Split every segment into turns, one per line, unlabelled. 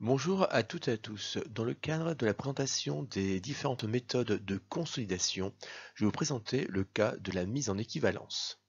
Bonjour à toutes et à tous. Dans le cadre de la présentation des différentes méthodes de consolidation, je vais vous présenter le cas de la mise en équivalence.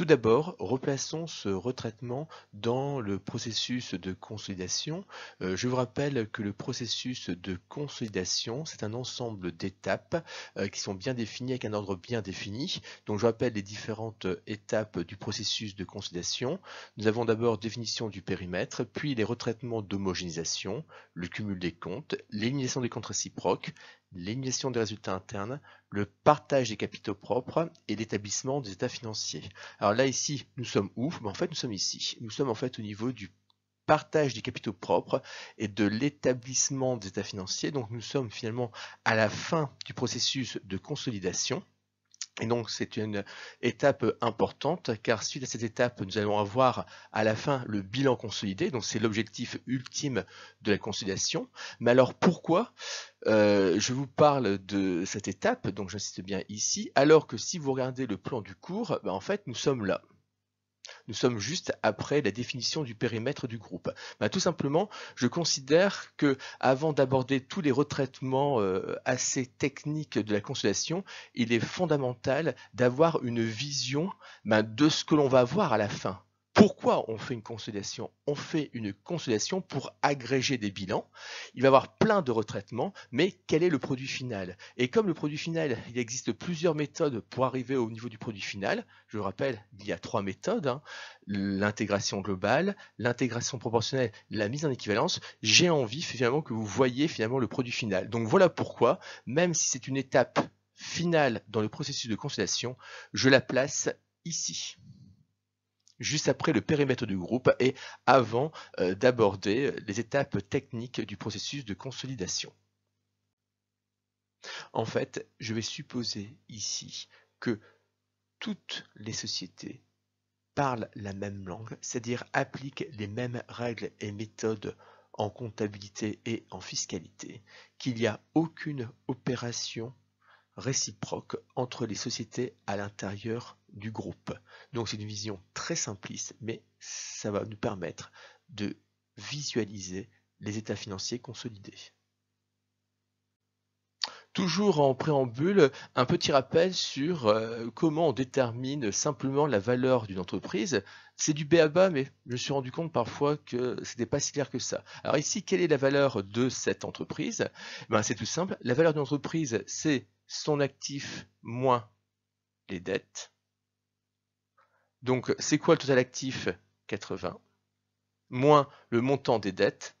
Tout d'abord, replaçons ce retraitement dans le processus de consolidation. Euh, je vous rappelle que le processus de consolidation, c'est un ensemble d'étapes euh, qui sont bien définies avec un ordre bien défini. Donc je rappelle les différentes étapes du processus de consolidation. Nous avons d'abord définition du périmètre, puis les retraitements d'homogénéisation, le cumul des comptes, l'élimination des comptes réciproques, l'élimination des résultats internes, le partage des capitaux propres et l'établissement des états financiers. Alors là ici, nous sommes où mais ben, En fait, nous sommes ici. Nous sommes en fait au niveau du partage des capitaux propres et de l'établissement des états financiers. Donc nous sommes finalement à la fin du processus de consolidation. Et donc c'est une étape importante car suite à cette étape, nous allons avoir à la fin le bilan consolidé. Donc c'est l'objectif ultime de la consolidation. Mais alors pourquoi euh, je vous parle de cette étape, donc j'insiste bien ici, alors que si vous regardez le plan du cours, ben, en fait nous sommes là. Nous sommes juste après la définition du périmètre du groupe. Bah, tout simplement, je considère que avant d'aborder tous les retraitements euh, assez techniques de la consolidation, il est fondamental d'avoir une vision bah, de ce que l'on va voir à la fin. Pourquoi on fait une consolidation On fait une consolidation pour agréger des bilans. Il va y avoir plein de retraitements, mais quel est le produit final Et comme le produit final, il existe plusieurs méthodes pour arriver au niveau du produit final. Je vous rappelle, il y a trois méthodes. Hein. L'intégration globale, l'intégration proportionnelle, la mise en équivalence. J'ai envie finalement que vous voyez finalement le produit final. Donc voilà pourquoi, même si c'est une étape finale dans le processus de consolidation, je la place ici juste après le périmètre du groupe et avant euh, d'aborder euh, les étapes techniques du processus de consolidation. En fait, je vais supposer ici que toutes les sociétés parlent la même langue, c'est-à-dire appliquent les mêmes règles et méthodes en comptabilité et en fiscalité, qu'il n'y a aucune opération réciproque entre les sociétés à l'intérieur du groupe. Donc c'est une vision très simpliste, mais ça va nous permettre de visualiser les états financiers consolidés. Toujours en préambule, un petit rappel sur euh, comment on détermine simplement la valeur d'une entreprise. C'est du bas mais je me suis rendu compte parfois que ce n'était pas si clair que ça. Alors ici, quelle est la valeur de cette entreprise ben, C'est tout simple. La valeur d'une entreprise, c'est son actif moins les dettes. Donc, c'est quoi le total actif 80, moins le montant des dettes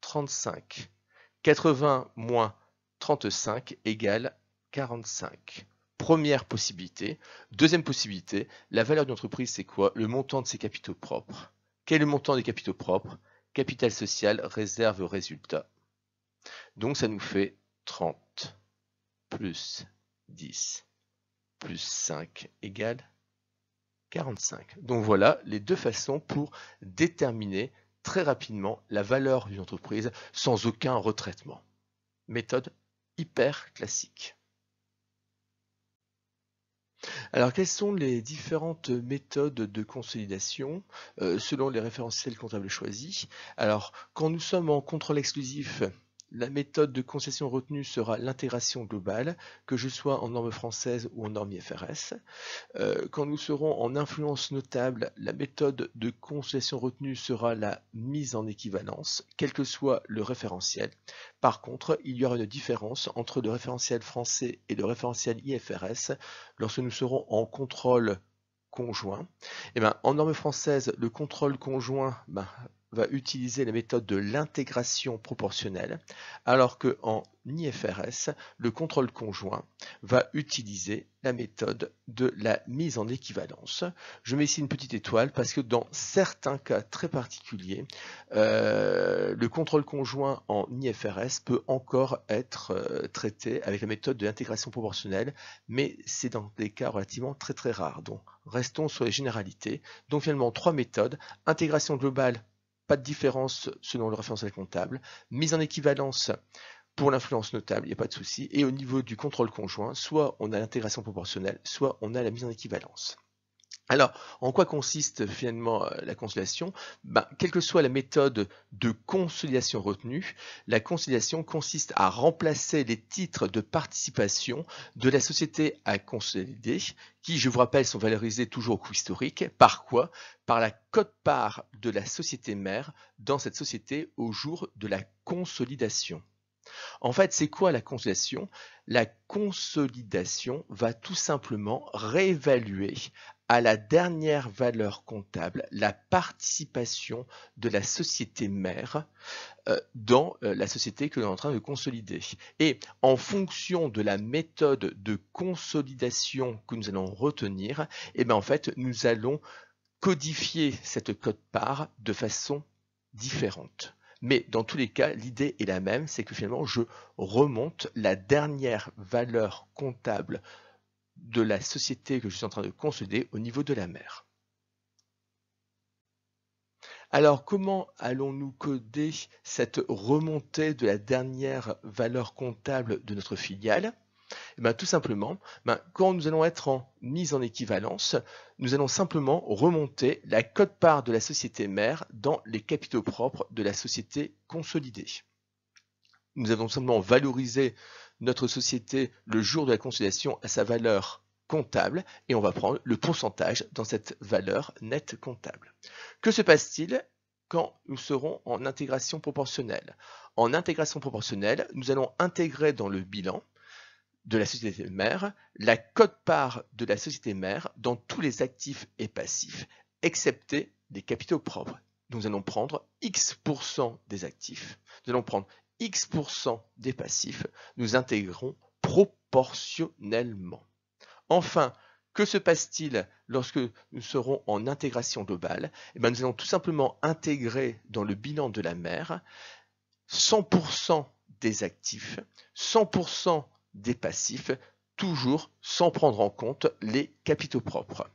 35. 80 moins 35 égale 45. Première possibilité. Deuxième possibilité, la valeur d'une entreprise, c'est quoi Le montant de ses capitaux propres. Quel est le montant des capitaux propres Capital social, réserve, résultat. Donc ça nous fait 30 plus 10 plus 5 égale donc voilà les deux façons pour déterminer très rapidement la valeur d'une entreprise sans aucun retraitement. Méthode hyper classique. Alors, quelles sont les différentes méthodes de consolidation euh, selon les référentiels comptables choisis Alors, quand nous sommes en contrôle exclusif, la méthode de concession retenue sera l'intégration globale, que je sois en norme française ou en norme IFRS. Euh, quand nous serons en influence notable, la méthode de concession retenue sera la mise en équivalence, quel que soit le référentiel. Par contre, il y aura une différence entre le référentiel français et le référentiel IFRS lorsque nous serons en contrôle conjoint. Et eh ben, en norme française, le contrôle conjoint, ben, va utiliser la méthode de l'intégration proportionnelle, alors que en IFRS, le contrôle conjoint va utiliser la méthode de la mise en équivalence. Je mets ici une petite étoile parce que dans certains cas très particuliers, euh, le contrôle conjoint en IFRS peut encore être euh, traité avec la méthode de l'intégration proportionnelle, mais c'est dans des cas relativement très très rares. Donc restons sur les généralités. Donc finalement trois méthodes, intégration globale pas de différence selon le référentiel comptable. Mise en équivalence pour l'influence notable, il n'y a pas de souci. Et au niveau du contrôle conjoint, soit on a l'intégration proportionnelle, soit on a la mise en équivalence. Alors, en quoi consiste finalement euh, la consolidation ben, Quelle que soit la méthode de consolidation retenue, la consolidation consiste à remplacer les titres de participation de la société à consolider, qui, je vous rappelle, sont valorisés toujours au coût historique, par quoi Par la cote-part de la société mère dans cette société au jour de la consolidation. En fait, c'est quoi la consolidation La consolidation va tout simplement réévaluer à la dernière valeur comptable la participation de la société mère euh, dans euh, la société que l'on est en train de consolider. Et en fonction de la méthode de consolidation que nous allons retenir, eh bien, en fait, nous allons codifier cette code-part de façon différente. Mais dans tous les cas, l'idée est la même, c'est que finalement, je remonte la dernière valeur comptable de la société que je suis en train de consolider au niveau de la mère. Alors comment allons-nous coder cette remontée de la dernière valeur comptable de notre filiale eh ben, tout simplement, ben, quand nous allons être en mise en équivalence, nous allons simplement remonter la cote-part de la société mère dans les capitaux propres de la société consolidée. Nous allons simplement valorisé notre société le jour de la consolidation à sa valeur comptable et on va prendre le pourcentage dans cette valeur nette comptable. Que se passe-t-il quand nous serons en intégration proportionnelle En intégration proportionnelle, nous allons intégrer dans le bilan de la société mère la cote-part de la société mère dans tous les actifs et passifs, excepté des capitaux propres. Nous allons prendre X% des actifs. Nous allons prendre X%, X% des passifs, nous intégrons proportionnellement. Enfin, que se passe-t-il lorsque nous serons en intégration globale eh bien, Nous allons tout simplement intégrer dans le bilan de la mer 100% des actifs, 100% des passifs, toujours sans prendre en compte les capitaux propres.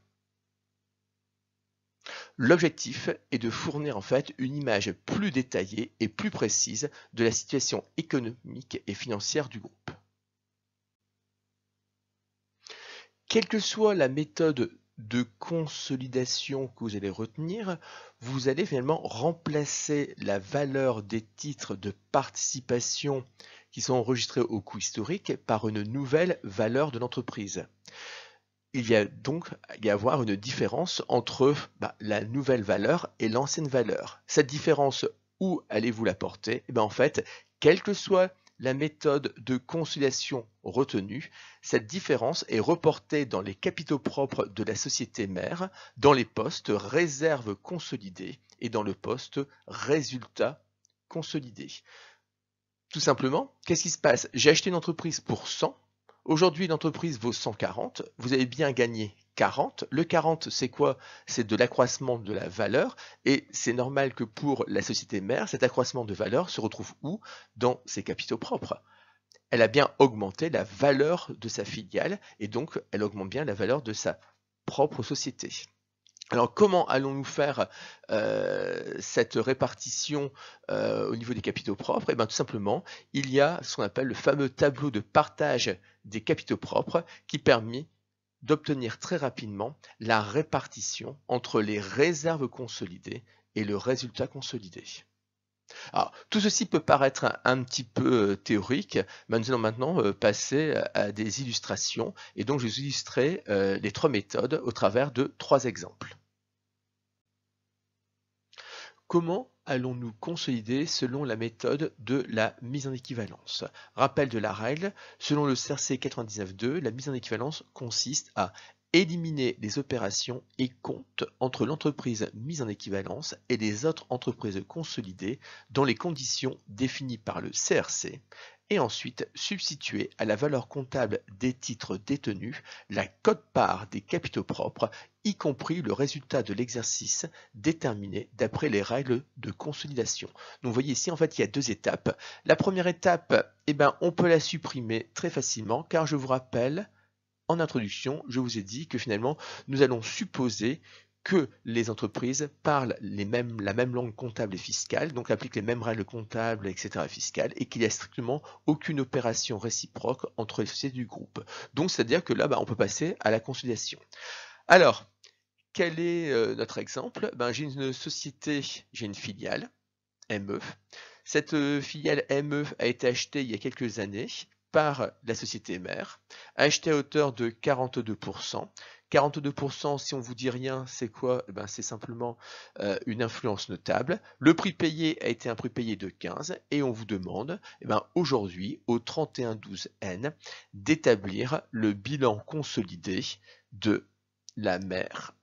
L'objectif est de fournir en fait une image plus détaillée et plus précise de la situation économique et financière du groupe. Quelle que soit la méthode de consolidation que vous allez retenir, vous allez finalement remplacer la valeur des titres de participation qui sont enregistrés au coût historique par une nouvelle valeur de l'entreprise il y a donc y avoir une différence entre bah, la nouvelle valeur et l'ancienne valeur. Cette différence, où allez-vous la porter eh ben, En fait, quelle que soit la méthode de consolidation retenue, cette différence est reportée dans les capitaux propres de la société mère, dans les postes réserves consolidées et dans le poste résultat consolidé. Tout simplement, qu'est-ce qui se passe J'ai acheté une entreprise pour 100, Aujourd'hui, l'entreprise vaut 140, vous avez bien gagné 40. Le 40, c'est quoi C'est de l'accroissement de la valeur et c'est normal que pour la société mère, cet accroissement de valeur se retrouve où Dans ses capitaux propres. Elle a bien augmenté la valeur de sa filiale et donc elle augmente bien la valeur de sa propre société. Alors comment allons-nous faire euh, cette répartition euh, au niveau des capitaux propres Eh bien tout simplement, il y a ce qu'on appelle le fameux tableau de partage des capitaux propres qui permet d'obtenir très rapidement la répartition entre les réserves consolidées et le résultat consolidé. Alors, tout ceci peut paraître un, petit peu euh, théorique, mais nous allons maintenant passer à, des illustrations, et donc je vais vous illustrer les trois méthodes au travers de trois exemples. Comment allons-nous consolider selon la méthode de la mise en équivalence Rappel de la règle, selon le CRC 99.2, la mise en équivalence consiste à éliminer les opérations et comptes entre l'entreprise mise en équivalence et les autres entreprises consolidées dans les conditions définies par le CRC et ensuite substituer à la valeur comptable des titres détenus la cote-part des capitaux propres, y compris le résultat de l'exercice déterminé d'après les règles de consolidation. Donc vous voyez ici, en fait, il y a deux étapes. La première étape, eh ben, on peut la supprimer très facilement car je vous rappelle en introduction, je vous ai dit que finalement, nous allons supposer que les entreprises parlent la même langue comptable et fiscale, donc appliquent les mêmes règles comptables, etc. fiscales, et qu'il n'y a strictement aucune opération réciproque entre les sociétés du groupe. Donc c'est-à-dire que là, bah, on peut passer à la conciliation. Alors, quel est euh, notre exemple ben, J'ai une société, j'ai une filiale, ME. Cette euh, filiale ME a été achetée il y a quelques années par la société mère, acheté à hauteur de 42%. 42%, si on vous dit rien, c'est quoi eh ben, C'est simplement euh, une influence notable. Le prix payé a été un prix payé de 15 et on vous demande eh ben, aujourd'hui, au 31-12N, d'établir le bilan consolidé de la mère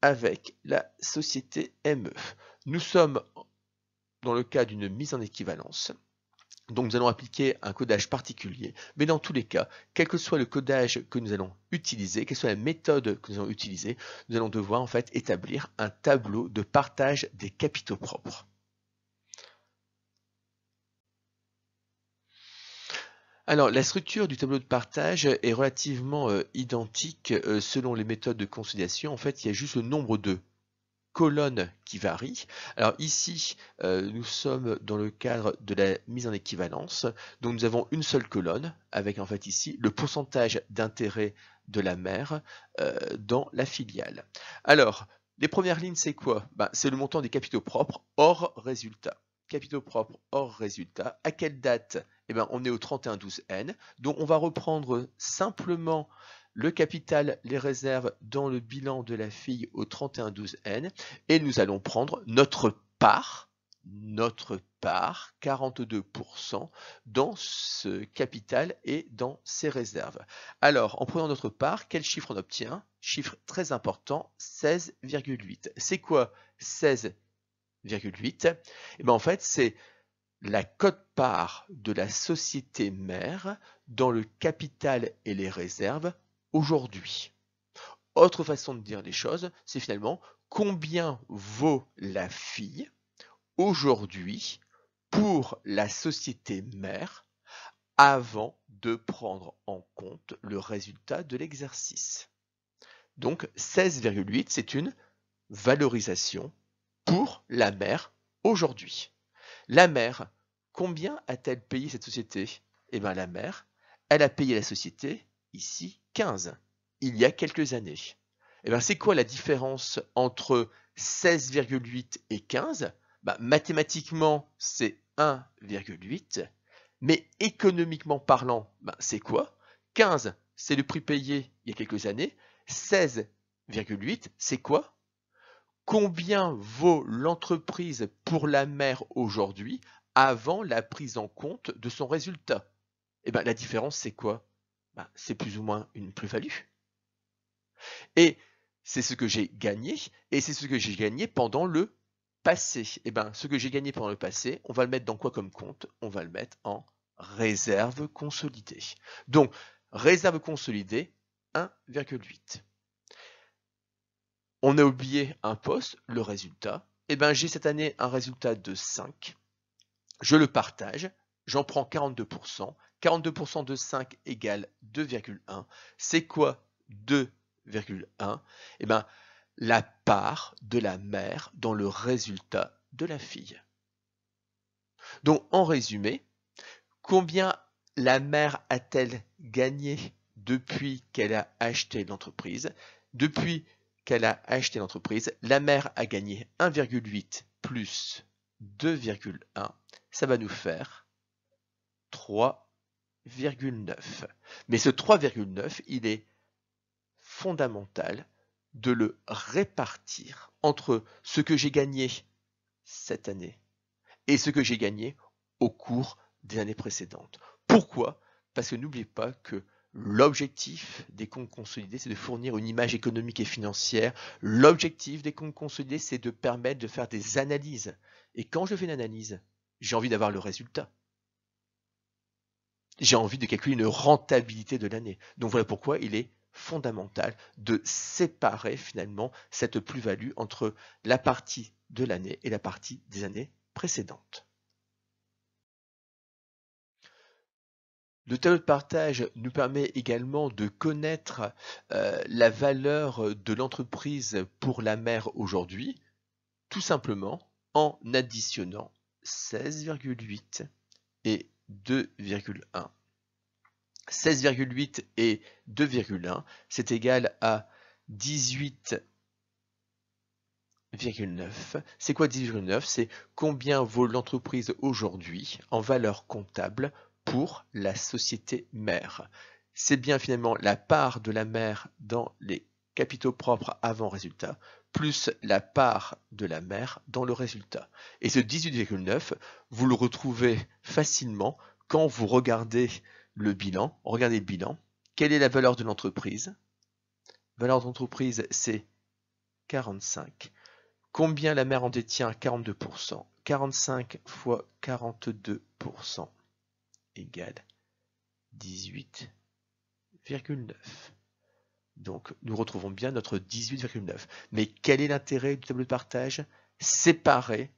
avec la société ME. Nous sommes dans le cas d'une mise en équivalence. Donc nous allons appliquer un codage particulier, mais dans tous les cas, quel que soit le codage que nous allons utiliser, quelle que soit la méthode que nous allons utiliser, nous allons devoir en fait établir un tableau de partage des capitaux propres. Alors, la structure du tableau de partage est relativement euh, identique euh, selon les méthodes de consolidation. En fait, il y a juste le nombre d'eux colonne qui varie. Alors ici, euh, nous sommes dans le cadre de la mise en équivalence. Donc nous avons une seule colonne avec en fait ici le pourcentage d'intérêt de la mère euh, dans la filiale. Alors, les premières lignes, c'est quoi ben, C'est le montant des capitaux propres hors résultat. Capitaux propres hors résultat. À quelle date eh ben, On est au 31-12N. Donc on va reprendre simplement le capital, les réserves dans le bilan de la fille au 31-12N et nous allons prendre notre part, notre part, 42% dans ce capital et dans ses réserves. Alors, en prenant notre part, quel chiffre on obtient Chiffre très important, 16,8. C'est quoi 16,8 Et bien en fait, c'est la cote-part de la société mère dans le capital et les réserves aujourd'hui. Autre façon de dire les choses, c'est finalement combien vaut la fille aujourd'hui pour la société mère avant de prendre en compte le résultat de l'exercice. Donc 16,8, c'est une valorisation pour la mère aujourd'hui. La mère, combien a-t-elle payé cette société Eh bien la mère, elle a payé la société ici 15, il y a quelques années. Et eh bien c'est quoi la différence entre 16,8 et 15 bah, Mathématiquement, c'est 1,8, mais économiquement parlant, bah, c'est quoi 15, c'est le prix payé il y a quelques années. 16,8, c'est quoi Combien vaut l'entreprise pour la mère aujourd'hui avant la prise en compte de son résultat Eh bien, la différence, c'est quoi bah, c'est plus ou moins une plus-value. Et c'est ce que j'ai gagné, et c'est ce que j'ai gagné pendant le passé. Et eh ben, ce que j'ai gagné pendant le passé, on va le mettre dans quoi comme compte On va le mettre en réserve consolidée. Donc, réserve consolidée, 1,8. On a oublié un poste, le résultat. Et eh ben, j'ai cette année un résultat de 5. Je le partage, j'en prends 42%, 42% de 5 égale 2,1. C'est quoi 2,1 Eh bien, la part de la mère dans le résultat de la fille. Donc, en résumé, combien la mère a-t-elle gagné depuis qu'elle a acheté l'entreprise Depuis qu'elle a acheté l'entreprise, la mère a gagné 1,8 plus 2,1. Ça va nous faire 3 3,9. Mais ce 3,9, il est fondamental de le répartir entre ce que j'ai gagné cette année et ce que j'ai gagné au cours des années précédentes. Pourquoi Parce que n'oubliez pas que l'objectif des comptes consolidés, c'est de fournir une image économique et financière. L'objectif des comptes consolidés, c'est de permettre de faire des analyses. Et quand je fais une analyse, j'ai envie d'avoir le résultat j'ai envie de calculer une rentabilité de l'année. Donc voilà pourquoi il est fondamental de séparer finalement cette plus-value entre la partie de l'année et la partie des années précédentes. Le tableau de partage nous permet également de connaître euh, la valeur de l'entreprise pour la mer aujourd'hui, tout simplement en additionnant 16,8 et 2,1. 16,8 et 2,1, c'est égal à 18,9. C'est quoi 18,9 C'est combien vaut l'entreprise aujourd'hui en valeur comptable pour la société mère. C'est bien finalement la part de la mère dans les capitaux propres avant résultat plus la part de la mère dans le résultat. Et ce 18,9, vous le retrouvez facilement quand vous regardez le bilan. Regardez le bilan. Quelle est la valeur de l'entreprise Valeur d'entreprise, c'est 45. Combien la mère en détient 42%. 45 fois 42% égale 18,9. Donc nous retrouvons bien notre 18,9. Mais quel est l'intérêt du tableau de partage Séparer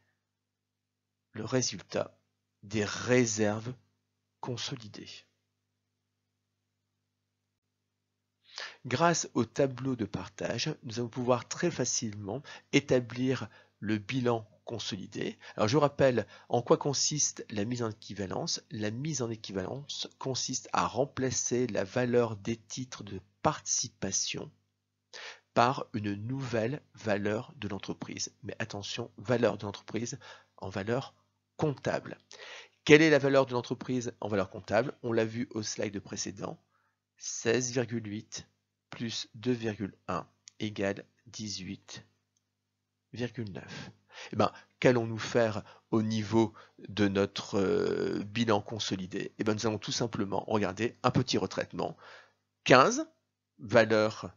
le résultat des réserves consolidées. Grâce au tableau de partage, nous allons pouvoir très facilement établir le bilan consolidé. Alors je vous rappelle en quoi consiste la mise en équivalence. La mise en équivalence consiste à remplacer la valeur des titres de participation par une nouvelle valeur de l'entreprise. Mais attention, valeur de l'entreprise en valeur comptable. Quelle est la valeur de l'entreprise en valeur comptable On l'a vu au slide précédent. 16,8 plus 2,1 égale 18,9. Eh ben, qu'allons-nous faire au niveau de notre euh, bilan consolidé eh ben, nous allons tout simplement regarder un petit retraitement. 15 valeur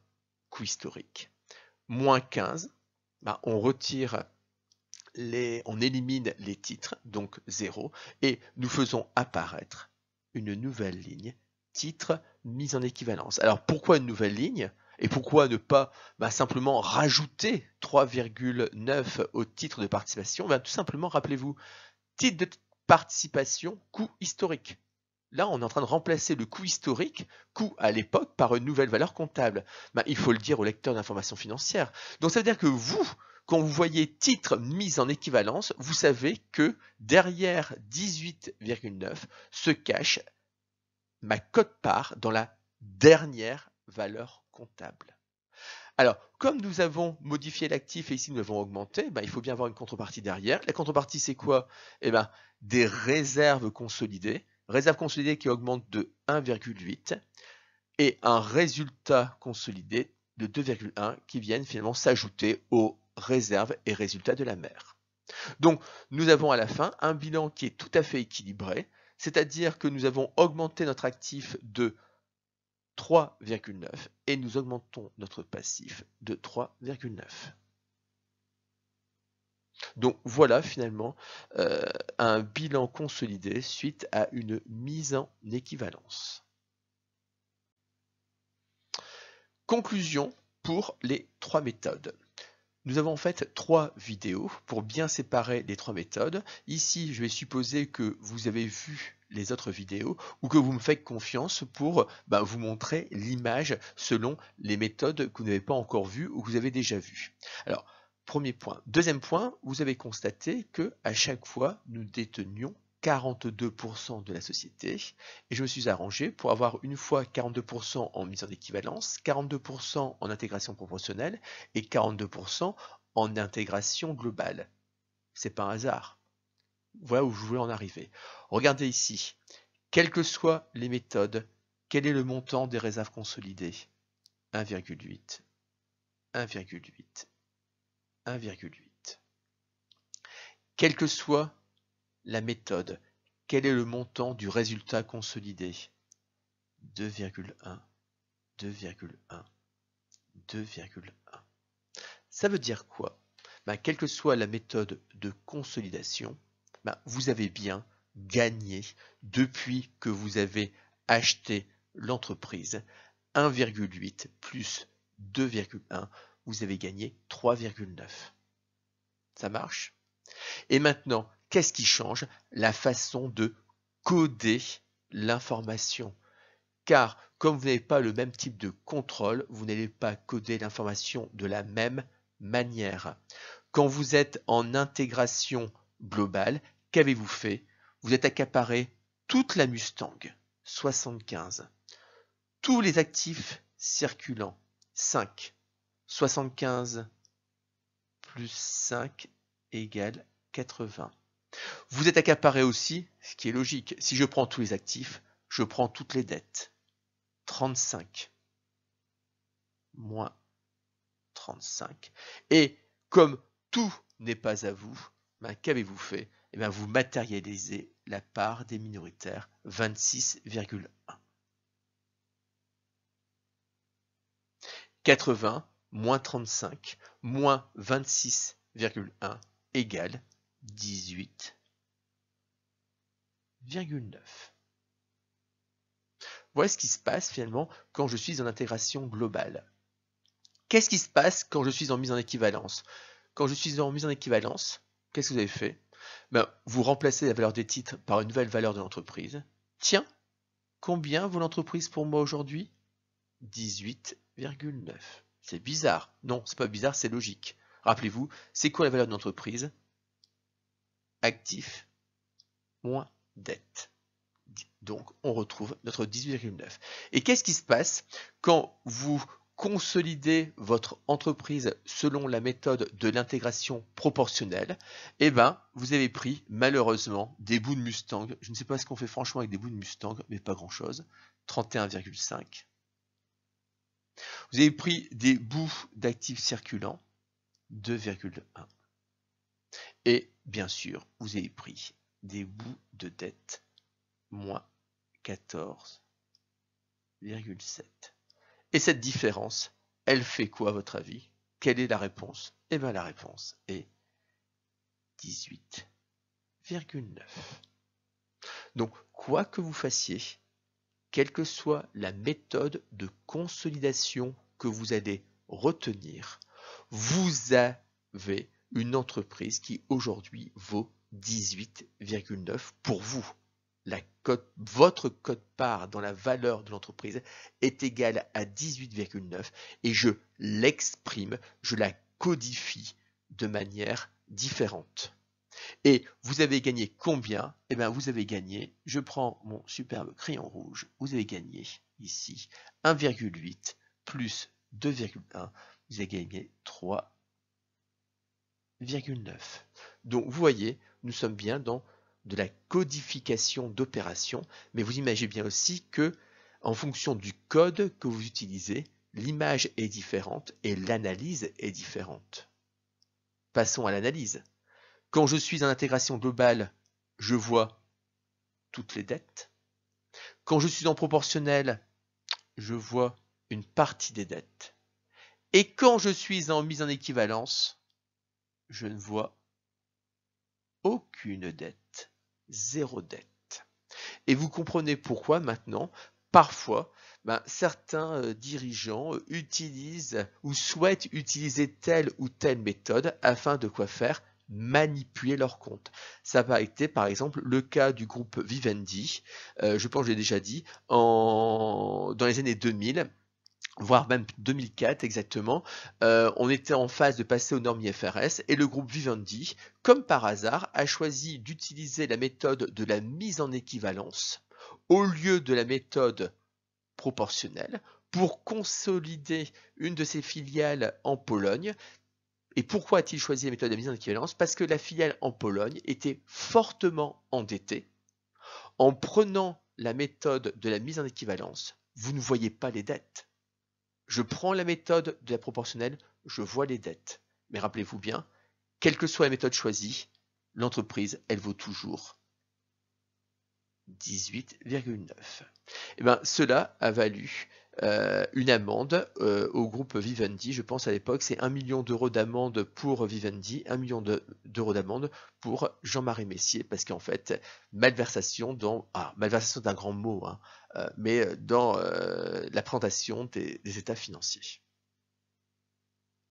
coût historique. Moins 15, bah, on retire les, on élimine les titres, donc 0, et nous faisons apparaître une nouvelle ligne, titre mise en équivalence. Alors pourquoi une nouvelle ligne et pourquoi ne pas bah, simplement rajouter 3,9 au titre de participation bah, Tout simplement, rappelez-vous, titre de participation, coût historique. Là, on est en train de remplacer le coût historique, coût à l'époque, par une nouvelle valeur comptable. Ben, il faut le dire au lecteur d'informations financières. Donc ça veut dire que vous, quand vous voyez titre mis en équivalence, vous savez que derrière 18,9 se cache ma cote-part dans la dernière valeur comptable. Alors, comme nous avons modifié l'actif et ici nous l'avons augmenté, ben, il faut bien avoir une contrepartie derrière. La contrepartie, c'est quoi Eh bien, des réserves consolidées réserve consolidée qui augmente de 1,8 et un résultat consolidé de 2,1 qui viennent finalement s'ajouter aux réserves et résultats de la mer. Donc nous avons à la fin un bilan qui est tout à fait équilibré, c'est-à-dire que nous avons augmenté notre actif de 3,9 et nous augmentons notre passif de 3,9. Donc voilà finalement euh, un bilan consolidé suite à une mise en équivalence. Conclusion pour les trois méthodes. Nous avons en fait trois vidéos pour bien séparer les trois méthodes. Ici, je vais supposer que vous avez vu les autres vidéos ou que vous me faites confiance pour bah, vous montrer l'image selon les méthodes que vous n'avez pas encore vues ou que vous avez déjà vues. Alors, Premier point. Deuxième point, vous avez constaté que à chaque fois, nous détenions 42% de la société et je me suis arrangé pour avoir une fois 42% en mise en équivalence, 42% en intégration proportionnelle et 42% en intégration globale. C'est pas un hasard. Voilà où je voulais en arriver. Regardez ici. Quelles que soient les méthodes, quel est le montant des réserves consolidées 1,8, 1,8 1,8. Quelle que soit la méthode, quel est le montant du résultat consolidé 2,1, 2,1, 2,1. Ça veut dire quoi ben, Quelle que soit la méthode de consolidation, ben, vous avez bien gagné depuis que vous avez acheté l'entreprise 1,8 plus 2,1 vous avez gagné 3,9. Ça marche Et maintenant, qu'est-ce qui change La façon de coder l'information. Car comme vous n'avez pas le même type de contrôle, vous n'allez pas coder l'information de la même manière. Quand vous êtes en intégration globale, qu'avez-vous fait Vous êtes accaparé toute la Mustang, 75, tous les actifs circulants, 5, 75 plus 5 égale 80. Vous êtes accaparé aussi, ce qui est logique. Si je prends tous les actifs, je prends toutes les dettes. 35 moins 35. Et comme tout n'est pas à vous, ben, qu'avez-vous fait eh ben, Vous matérialisez la part des minoritaires, 26,1. 80 moins 35, moins 26,1 égale 18,9. Voilà ce qui se passe finalement quand je suis en intégration globale. Qu'est-ce qui se passe quand je suis en mise en équivalence Quand je suis en mise en équivalence, qu'est-ce que vous avez fait ben, Vous remplacez la valeur des titres par une nouvelle valeur de l'entreprise. Tiens, combien vaut l'entreprise pour moi aujourd'hui 18,9. C'est bizarre. Non, c'est pas bizarre, c'est logique. Rappelez-vous, c'est quoi la valeur d'entreprise? entreprise Actif moins dette. Donc, on retrouve notre 18,9. Et qu'est-ce qui se passe quand vous consolidez votre entreprise selon la méthode de l'intégration proportionnelle Eh bien, vous avez pris, malheureusement, des bouts de Mustang. Je ne sais pas ce qu'on fait franchement avec des bouts de Mustang, mais pas grand-chose. 31,5. Vous avez pris des bouts d'actifs circulants, 2,1. Et bien sûr, vous avez pris des bouts de dette, moins 14,7. Et cette différence, elle fait quoi à votre avis Quelle est la réponse Eh bien la réponse est 18,9. Donc, quoi que vous fassiez, quelle que soit la méthode de consolidation que vous allez retenir, vous avez une entreprise qui aujourd'hui vaut 18,9 pour vous. La votre code part dans la valeur de l'entreprise est égale à 18,9 et je l'exprime, je la codifie de manière différente. Et vous avez gagné combien Eh bien, vous avez gagné, je prends mon superbe crayon rouge, vous avez gagné ici 1,8 plus 2,1, vous avez gagné 3,9. Donc, vous voyez, nous sommes bien dans de la codification d'opérations, mais vous imaginez bien aussi que, en fonction du code que vous utilisez, l'image est différente et l'analyse est différente. Passons à l'analyse. Quand je suis en intégration globale, je vois toutes les dettes. Quand je suis en proportionnel, je vois une partie des dettes. Et quand je suis en mise en équivalence, je ne vois aucune dette, zéro dette. Et vous comprenez pourquoi maintenant, parfois, ben, certains euh, dirigeants utilisent ou souhaitent utiliser telle ou telle méthode afin de quoi faire manipuler leur compte. Ça a été par exemple le cas du groupe Vivendi, euh, je pense que je l'ai déjà dit, dans les années 2000 voire même 2004 exactement, euh, on était en phase de passer aux normes IFRS et le groupe Vivendi, comme par hasard, a choisi d'utiliser la méthode de la mise en équivalence au lieu de la méthode proportionnelle pour consolider une de ses filiales en Pologne et pourquoi a-t-il choisi la méthode de la mise en équivalence Parce que la filiale en Pologne était fortement endettée. En prenant la méthode de la mise en équivalence, vous ne voyez pas les dettes. Je prends la méthode de la proportionnelle, je vois les dettes. Mais rappelez-vous bien, quelle que soit la méthode choisie, l'entreprise, elle vaut toujours 18,9. Eh bien, cela a valu euh, une amende euh, au groupe Vivendi. Je pense à l'époque, c'est 1 million d'euros d'amende pour Vivendi, 1 million d'euros d'amende pour Jean-Marie Messier, parce qu'en fait, malversation dans. Ah, malversation d'un grand mot, hein, euh, mais dans la présentation des états financiers.